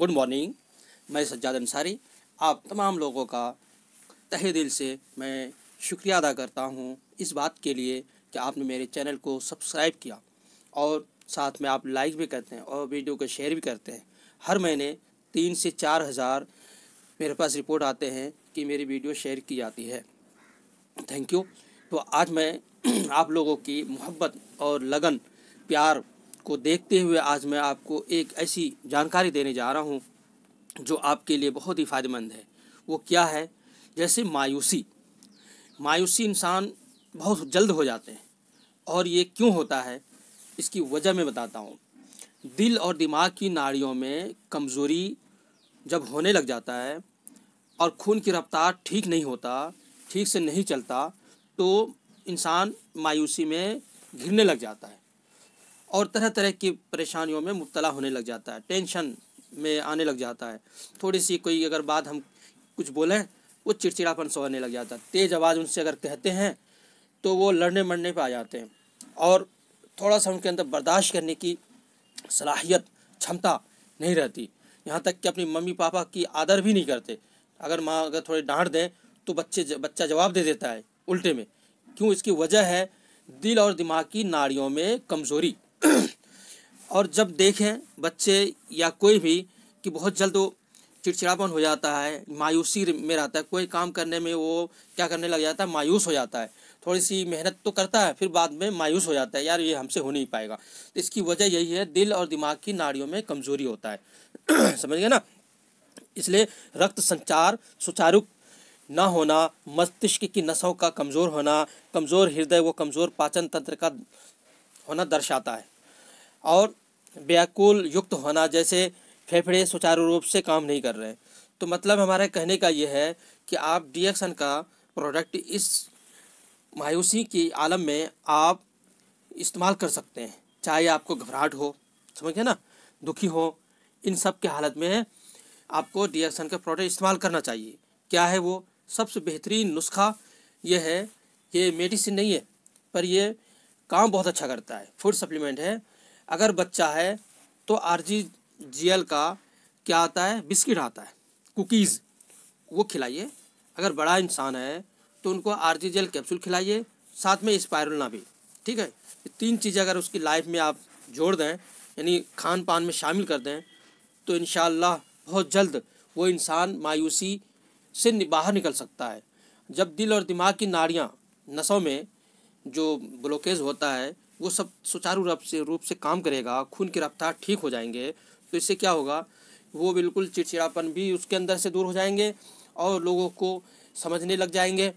good morning मैं सज्जाद अंसारी आप तमाम लोगों का तहे दिल से मैं शुक्रिया अदा करता हूँ इस बात के लिए कि आपने मेरे चैनल को सब्सक्राइब किया और साथ में आप लाइक भी करते हैं और वीडियो को शेयर भी करते हैं हर महीने तीन से चार हज़ार मेरे पास रिपोर्ट आते हैं कि मेरी वीडियो शेयर की जाती है थैंक यू तो आज मैं आप लोगों की मोहब्बत और लगन प्यार को देखते हुए आज मैं आपको एक ऐसी जानकारी देने जा रहा हूँ जो आपके लिए बहुत ही फ़ायदेमंद है वो क्या है जैसे मायूसी मायूसी इंसान बहुत जल्द हो जाते हैं और ये क्यों होता है इसकी वजह मैं बताता हूँ दिल और दिमाग की नाड़ियों में कमज़ोरी जब होने लग जाता है और खून की रफ्तार ठीक नहीं होता ठीक से नहीं चलता तो इंसान मायूसी में घिरने लग जाता है और तरह तरह की परेशानियों में मुबतला होने लग जाता है टेंशन में आने लग जाता है थोड़ी सी कोई अगर बात हम कुछ बोलें वो चिड़चिड़ापन सोने लग जाता है तेज़ आवाज़ उनसे अगर कहते हैं तो वो लड़ने मरने पर आ जाते हैं और थोड़ा सा उनके अंदर बर्दाश्त करने की सलाहियत क्षमता नहीं रहती यहाँ तक कि अपनी मम्मी पापा की आदर भी नहीं करते अगर माँ अगर थोड़ी डांट दें तो बच्चे बच्चा जवाब दे देता है उल्टे में क्यों इसकी वजह है दिल और दिमाग की नाड़ियों में कमज़ोरी और जब देखें बच्चे या कोई भी कि बहुत जल्द वो चिड़चिड़ापन हो जाता है मायूसी में रहता है कोई काम करने में वो क्या करने लग जाता है मायूस हो जाता है थोड़ी सी मेहनत तो करता है फिर बाद में मायूस हो जाता है यार ये हमसे हो नहीं पाएगा तो इसकी वजह यही है दिल और दिमाग की नाड़ियों में कमज़ोरी होता है समझ गए ना इसलिए रक्त संचार सुचारू ना होना मस्तिष्क की नसों का कमज़ोर होना कमज़ोर हृदय व कमज़ोर पाचन तंत्र का होना दर्शाता है और व्याकुल युक्त होना जैसे फेफड़े सुचारू रूप से काम नहीं कर रहे तो मतलब हमारे कहने का यह है कि आप डिएक्शन का प्रोडक्ट इस मायूसी के आलम में आप इस्तेमाल कर सकते हैं चाहे आपको घबराहट हो समझे ना दुखी हो इन सब के हालत में आपको डिएक्शन का प्रोडक्ट इस्तेमाल करना चाहिए क्या है वो सबसे बेहतरीन नुस्खा यह है ये मेडिसिन नहीं है पर यह काम बहुत अच्छा करता है फूड सप्लीमेंट है अगर बच्चा है तो आर जी जी एल का क्या आता है बिस्किट आता है कुकीज़ वो खिलाइए अगर बड़ा इंसान है तो उनको R G G L capsule खिलाइए साथ में स्पायरुलना भी ठीक है तीन चीज़ें अगर उसकी लाइफ में आप जोड़ दें यानी खान पान में शामिल कर दें तो इन बहुत जल्द वो इंसान मायूसी से बाहर निकल सकता है जब दिल और दिमाग की नाड़ियाँ नसों में जो ब्लॉकेज होता है वो सब सुचारू रूप से रूप से काम करेगा खून की रफ्तार ठीक हो जाएंगे तो इससे क्या होगा वो बिल्कुल चिड़चिड़ापन भी उसके अंदर से दूर हो जाएंगे और लोगों को समझने लग जाएंगे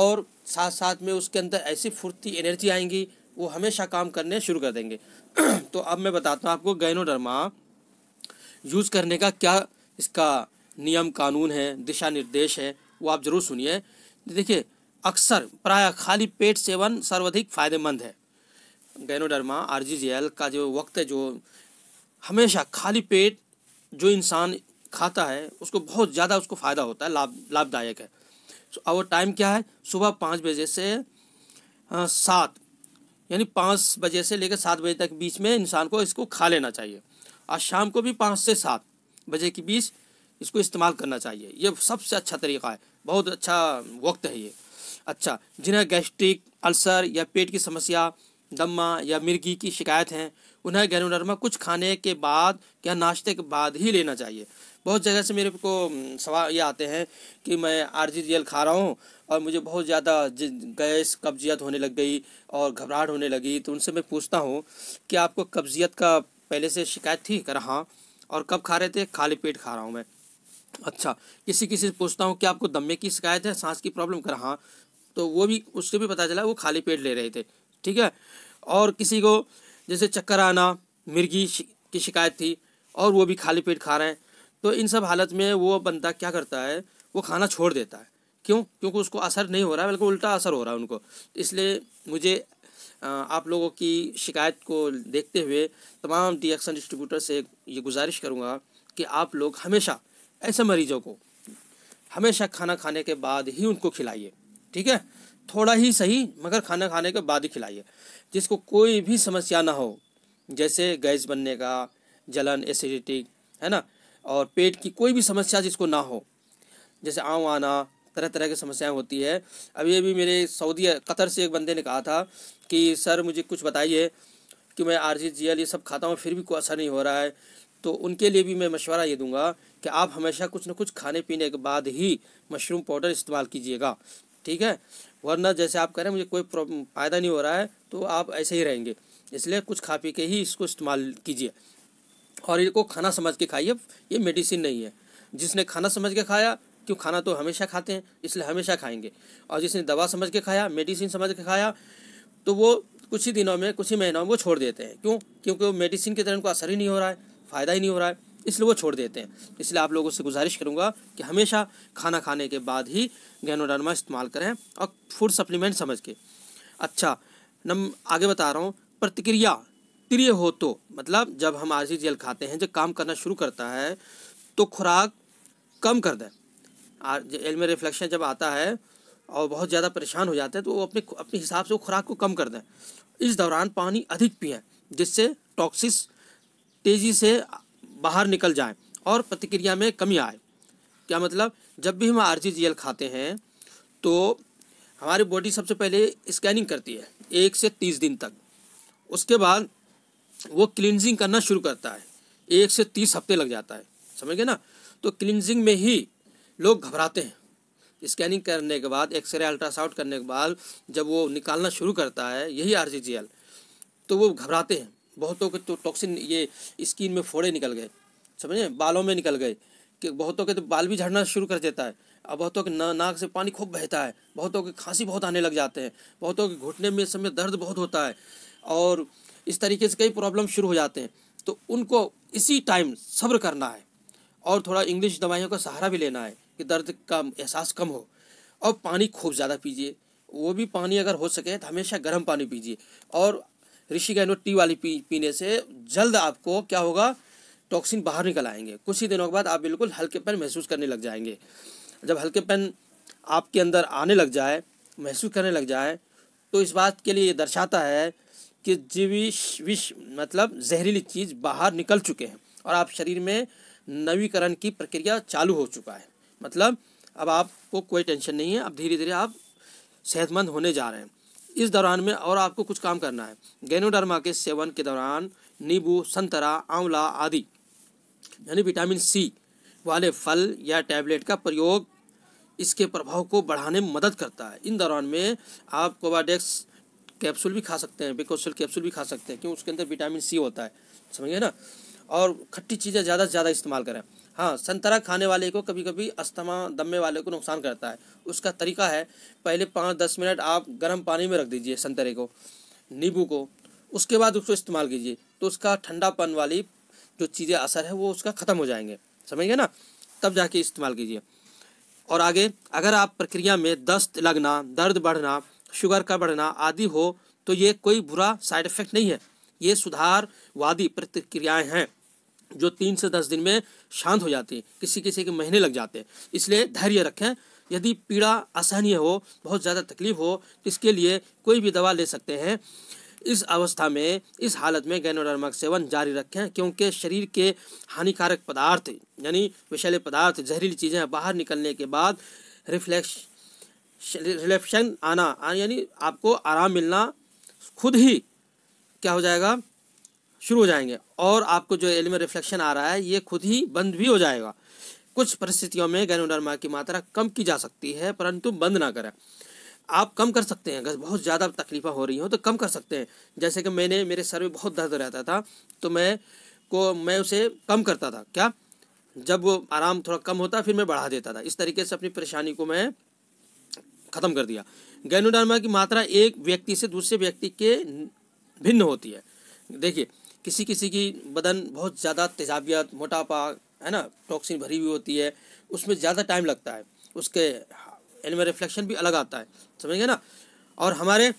और साथ साथ में उसके अंदर ऐसी फुर्ती एनर्जी आएंगी वो हमेशा काम करने शुरू कर देंगे तो अब मैं बताता हूँ आपको गैनोडर्मा यूज़ करने का क्या इसका नियम कानून है दिशा निर्देश है वो आप ज़रूर सुनिए देखिए अक्सर प्राय खाली पेट सेवन सर्वाधिक फायदेमंद है गैनोडर्मा एल का जो वक्त है जो हमेशा खाली पेट जो इंसान खाता है उसको बहुत ज़्यादा उसको फ़ायदा होता है लाभ लाभदायक है सो और टाइम क्या है सुबह पाँच बजे से हाँ, सात यानी पाँच बजे से लेकर सात बजे तक बीच में इंसान को इसको खा लेना चाहिए और शाम को भी पाँच से सात बजे के बीच इसको इस्तेमाल करना चाहिए ये सबसे अच्छा तरीका है बहुत अच्छा वक्त है ये अच्छा जिन्हें गैस्ट्रिक अल्सर या पेट की समस्या दम्मा या मिर्गी की शिकायत हैं उन्हें गैनोडर्मा कुछ खाने के बाद या नाश्ते के बाद ही लेना चाहिए बहुत जगह से मेरे को सवाल ये आते हैं कि मैं आर जी खा रहा हूँ और मुझे बहुत ज़्यादा गैस कब्जियत होने लग गई और घबराहट होने लगी तो उनसे मैं पूछता हूँ कि आपको कब्जियत का पहले से शिकायत थी कर हाँ और कब खा रहे थे खाली पेट खा रहा हूँ मैं अच्छा किसी किसी से पूछता हूँ कि आपको दमे की शिकायत है सांस की प्रॉब्लम कर हाँ तो वो भी उससे भी पता चला वो खाली पेट ले रहे थे ठीक है और किसी को जैसे चक्कर आना मिर्गी की शिकायत थी और वो भी खाली पेट खा रहे हैं तो इन सब हालत में वो बंदा क्या करता है वो खाना छोड़ देता है क्यों क्योंकि उसको असर नहीं हो रहा है बल्कि उल्टा असर हो रहा है उनको इसलिए मुझे आप लोगों की शिकायत को देखते हुए तमाम डी एक्सन डिस्ट्रीब्यूटर से ये गुजारिश करूँगा कि आप लोग हमेशा ऐसे मरीजों को हमेशा खाना खाने के बाद ही उनको खिलाइए ठीक है थोड़ा ही सही मगर खाना खाने के बाद ही खिलाइए जिसको कोई भी समस्या ना हो जैसे गैस बनने का जलन एसिडिटी है ना और पेट की कोई भी समस्या जिसको ना हो जैसे आँव आना तरह तरह की समस्याएं होती है अभी अभी मेरे सऊदी कतर से एक बंदे ने कहा था कि सर मुझे कुछ बताइए कि मैं आर जी ये सब खाता हूँ फिर भी कोई असर नहीं हो रहा है तो उनके लिए भी मैं मशवरा ये दूंगा कि आप हमेशा कुछ ना कुछ खाने पीने के बाद ही मशरूम पाउडर इस्तेमाल कीजिएगा ठीक है वरना जैसे आप कह रहे हैं मुझे कोई फ़ायदा नहीं हो रहा है तो आप ऐसे ही रहेंगे इसलिए कुछ खा पी के ही इसको इस्तेमाल कीजिए और इनको खाना समझ के खाइए ये मेडिसिन नहीं है जिसने खाना समझ के खाया क्यों खाना तो हमेशा खाते हैं इसलिए हमेशा खाएंगे और जिसने दवा समझ के खाया मेडिसिन समझ के खाया तो वो कुछ ही दिनों में कुछ ही महीनों में वो छोड़ देते हैं क्यों क्योंकि वो मेडिसिन के तरह उनको असर ही नहीं हो रहा है फ़ायदा ही नहीं हो रहा है इसलिए वो छोड़ देते हैं इसलिए आप लोगों से गुजारिश करूँगा कि हमेशा खाना खाने के बाद ही गैनोडर्मा इस्तेमाल करें और फूड सप्लीमेंट समझ के अच्छा नम आगे बता रहा हूँ प्रतिक्रिया प्रिय हो तो मतलब जब हम आर जेल खाते हैं जब काम करना शुरू करता है तो खुराक कम कर दें आर एल में रिफ्लेक्शन जब आता है और बहुत ज़्यादा परेशान हो जाते हैं तो वो अपने अपने हिसाब से वो खुराक को कम कर दें इस दौरान पानी अधिक पिएं जिससे टॉक्सिस तेज़ी से बाहर निकल जाए और प्रतिक्रिया में कमी आए क्या मतलब जब भी हम आर खाते हैं तो हमारी बॉडी सबसे पहले स्कैनिंग करती है एक से तीस दिन तक उसके बाद वो क्लिनजिंग करना शुरू करता है एक से तीस हफ्ते लग जाता है समझ गए ना तो क्लिनजिंग में ही लोग घबराते हैं स्कैनिंग करने के बाद एक्सरे अल्ट्रासाउंड करने के बाद जब वो निकालना शुरू करता है यही आर तो वो घबराते हैं बहुतों के तो टॉक्सिन ये स्किन में फोड़े निकल गए समझे बालों में निकल गए कि बहुतों के तो बाल भी झड़ना शुरू कर देता है और बहुतों के ना, नाक से पानी खूब बहता है बहुतों के खांसी बहुत आने लग जाते हैं बहुतों के घुटने में इस समय दर्द बहुत होता है और इस तरीके से कई प्रॉब्लम शुरू हो जाते हैं तो उनको इसी टाइम सब्र करना है और थोड़ा इंग्लिश दवाइयों का सहारा भी लेना है कि दर्द का एहसास कम हो और पानी खूब ज़्यादा पीजिए वो भी पानी अगर हो सके तो हमेशा गर्म पानी पीजिए और ऋषि ऋषिगैनो टी वाली पी, पीने से जल्द आपको क्या होगा टॉक्सिन बाहर निकल आएंगे कुछ ही दिनों के बाद आप बिल्कुल हल्के हल्केपन महसूस करने लग जाएंगे जब हल्के पेन आपके अंदर आने लग जाए महसूस करने लग जाए तो इस बात के लिए ये दर्शाता है कि जीविश विष मतलब जहरीली चीज़ बाहर निकल चुके हैं और आप शरीर में नवीकरण की प्रक्रिया चालू हो चुका है मतलब अब आपको कोई टेंशन नहीं है अब धीरे धीरे आप सेहतमंद होने जा रहे हैं इस दौरान में और आपको कुछ काम करना है गेनोडर्मा के सेवन के दौरान नींबू संतरा आंवला आदि यानी विटामिन सी वाले फल या टैबलेट का प्रयोग इसके प्रभाव को बढ़ाने में मदद करता है इन दौरान में आप कोवाडेक्स कैप्सूल भी खा सकते हैं बेकोसल कैप्सूल भी खा सकते हैं क्योंकि उसके अंदर विटामिन सी होता है समझिए ना और खट्टी चीज़ें ज़्यादा से ज़्यादा इस्तेमाल करें हाँ संतरा खाने वाले को कभी कभी अस्थमा दमे वाले को नुकसान करता है उसका तरीका है पहले पाँच दस मिनट आप गर्म पानी में रख दीजिए संतरे को नींबू को उसके बाद उसको इस्तेमाल कीजिए तो उसका ठंडापन वाली जो चीज़ें असर है वो उसका ख़त्म हो जाएंगे समझिए ना तब जाके इस्तेमाल कीजिए और आगे अगर आप प्रक्रिया में दस्त लगना दर्द बढ़ना शुगर का बढ़ना आदि हो तो ये कोई बुरा साइड इफेक्ट नहीं है ये सुधारवादी प्रतिक्रियाएं हैं जो तीन से दस दिन में शांत हो जाती है किसी किसी के महीने लग जाते हैं इसलिए धैर्य रखें यदि पीड़ा असहनीय हो बहुत ज़्यादा तकलीफ हो तो इसके लिए कोई भी दवा ले सकते हैं इस अवस्था में इस हालत में गैनोडर्मा का सेवन जारी रखें क्योंकि शरीर के हानिकारक पदार्थ यानी विषैले पदार्थ जहरीली चीज़ें बाहर निकलने के बाद रिफ्लेक्श रिफ्लेक्शन आना यानी आपको आराम मिलना खुद ही क्या हो जाएगा शुरू हो जाएंगे और आपको जो एल में रिफ्लेक्शन आ रहा है ये खुद ही बंद भी हो जाएगा कुछ परिस्थितियों में गैनोडर्मा की मात्रा कम की जा सकती है परंतु बंद ना करें आप कम कर सकते हैं अगर बहुत ज़्यादा तकलीफ़ा हो रही हो तो कम कर सकते हैं जैसे कि मैंने मेरे सर में बहुत दर्द रहता था तो मैं को मैं उसे कम करता था क्या जब वो आराम थोड़ा कम होता फिर मैं बढ़ा देता था इस तरीके से अपनी परेशानी को मैं ख़त्म कर दिया गैनोडर्मा की मात्रा एक व्यक्ति से दूसरे व्यक्ति के भिन्न होती है देखिए किसी किसी की बदन बहुत ज़्यादा तेजाबियत मोटापा है ना टॉक्सिन भरी हुई होती है उसमें ज़्यादा टाइम लगता है उसके एनिमल रिफ्लेक्शन भी अलग आता है समझ गए ना और हमारे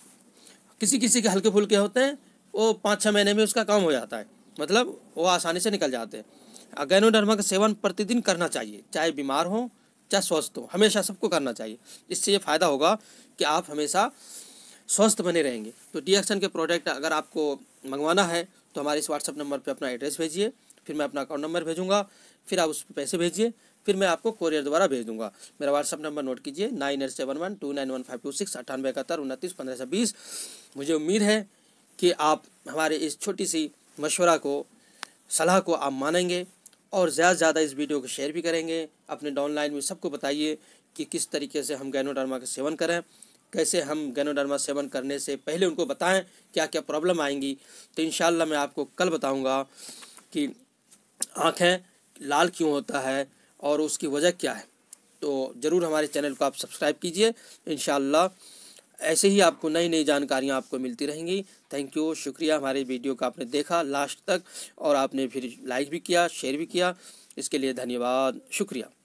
किसी किसी के हल्के फुल्के होते हैं वो पाँच छः महीने में उसका काम हो जाता है मतलब वो आसानी से निकल जाते हैं अगैनोडर्मा का सेवन प्रतिदिन करना चाहिए चाहे बीमार हो चाहे स्वस्थ हो हमेशा सबको करना चाहिए इससे ये फ़ायदा होगा कि आप हमेशा स्वस्थ बने रहेंगे तो डी के प्रोडक्ट अगर आपको मंगवाना है तो हमारे इस व्हाट्सअप नंबर पर अपना एड्रेस भेजिए फिर मैं अपना अकाउंट नंबर भेजूँगा फिर आप उस पर पैसे भेजिए फिर मैं आपको कोरियर द्वारा भेज दूंगा मेरा व्हाट्सअप नंबर नोट कीजिए nine eight seven one two nine one five two six अट्ठानवे इकहत्तर उनतीस पंद्रह सौ बीस मुझे उम्मीद है कि आप हमारे इस छोटी सी मशवरा को सलाह को आप मानेंगे और ज़्यादा से ज़्यादा इस वीडियो को शेयर भी करेंगे अपने डाउनलाइन में सबको बताइए कि किस तरीके से हम गैनोडर्मा का सेवन करें कैसे हम गैनोडर्मा सेवन करने से पहले उनको बताएं क्या क्या प्रॉब्लम आएंगी तो इन मैं आपको कल बताऊँगा कि आँखें लाल क्यों होता है और उसकी वजह क्या है तो ज़रूर हमारे चैनल को आप सब्सक्राइब कीजिए इन ऐसे ही आपको नई नई जानकारियाँ आपको मिलती रहेंगी थैंक यू शुक्रिया हमारे वीडियो का आपने देखा लास्ट तक और आपने फिर लाइक भी किया शेयर भी किया इसके लिए धन्यवाद शुक्रिया